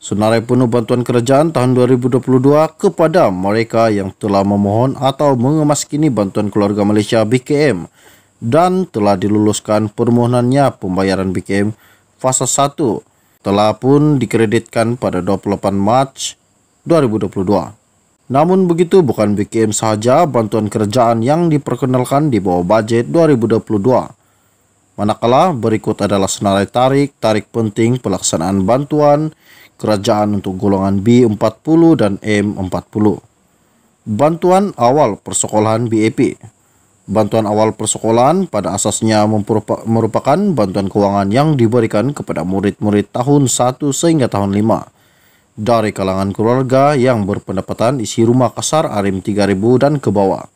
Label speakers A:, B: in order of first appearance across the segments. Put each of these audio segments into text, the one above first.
A: Senarai penuh bantuan kerajaan tahun 2022 kepada mereka yang telah memohon atau mengemaskini bantuan keluarga Malaysia BKM dan telah diluluskan permohonannya pembayaran BKM fasa 1 telah pun dikreditkan pada 28 Mac 2022. Namun begitu bukan BKM sahaja bantuan kerajaan yang diperkenalkan di bawah bajet 2022 Manakala berikut adalah senarai tarik, tarik penting pelaksanaan bantuan kerajaan untuk golongan B40 dan M40. Bantuan awal persekolahan BAP. E bantuan awal persekolahan pada asasnya merupakan bantuan keuangan yang diberikan kepada murid-murid tahun 1 sehingga tahun 5 dari kalangan keluarga yang berpendapatan isi rumah kasar ARIM 3000 dan ke bawah.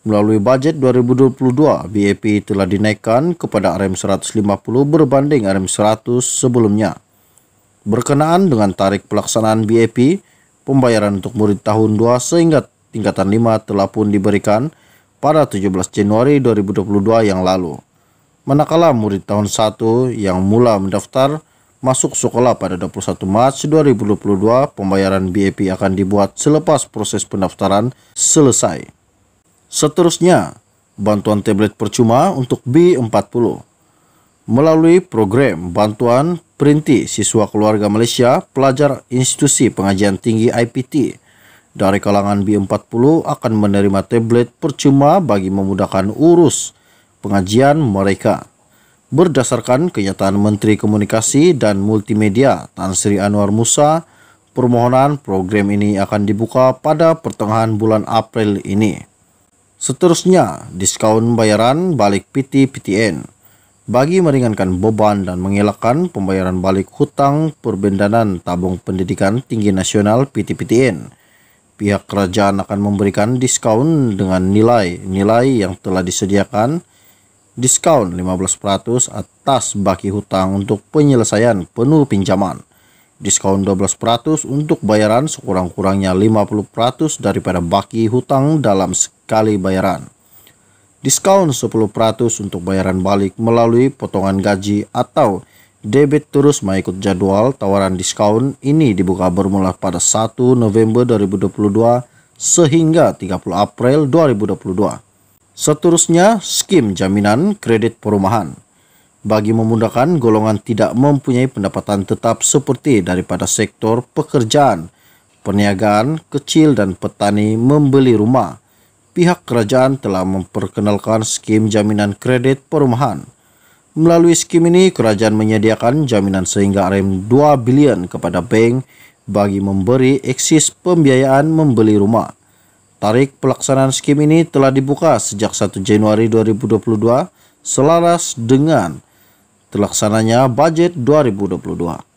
A: Melalui bajet 2022, BAP telah dinaikkan kepada RM150 e berbanding RM100 e sebelumnya. Berkenaan dengan tarik pelaksanaan BAP, pembayaran untuk murid tahun 2 sehingga tingkatan 5 telah pun diberikan pada 17 Januari 2022 yang lalu. Manakala murid tahun 1 yang mula mendaftar masuk sekolah pada 21 Maret 2022, pembayaran BAP akan dibuat selepas proses pendaftaran selesai. Seterusnya, bantuan tablet percuma untuk B40. Melalui program bantuan Perinti Siswa Keluarga Malaysia Pelajar Institusi Pengajian Tinggi IPT dari kalangan B40 akan menerima tablet percuma bagi memudahkan urus pengajian mereka. Berdasarkan kenyataan Menteri Komunikasi dan Multimedia Tan Sri Anwar Musa, permohonan program ini akan dibuka pada pertengahan bulan April ini. Seterusnya, diskaun bayaran balik PT-PTN bagi meringankan beban dan mengelakkan pembayaran balik hutang perbendanan tabung pendidikan tinggi nasional PT-PTN. Pihak kerajaan akan memberikan diskaun dengan nilai-nilai yang telah disediakan diskaun 15% atas baki hutang untuk penyelesaian penuh pinjaman. Diskaun 12% untuk bayaran sekurang-kurangnya 50% daripada baki hutang dalam kali bayaran. Diskon 10% untuk bayaran balik melalui potongan gaji atau debit terus mengikut jadwal tawaran diskon ini dibuka bermula pada 1 November 2022 sehingga 30 April 2022. Seterusnya, skim jaminan kredit perumahan. Bagi memudahkan golongan tidak mempunyai pendapatan tetap seperti daripada sektor pekerjaan, perniagaan, kecil dan petani membeli rumah pihak kerajaan telah memperkenalkan skim jaminan kredit perumahan. Melalui skim ini, kerajaan menyediakan jaminan sehingga RM 2 bilion kepada bank bagi memberi eksis pembiayaan membeli rumah. Tarik pelaksanaan skim ini telah dibuka sejak 1 Januari 2022 selaras dengan terlaksananya budget 2022.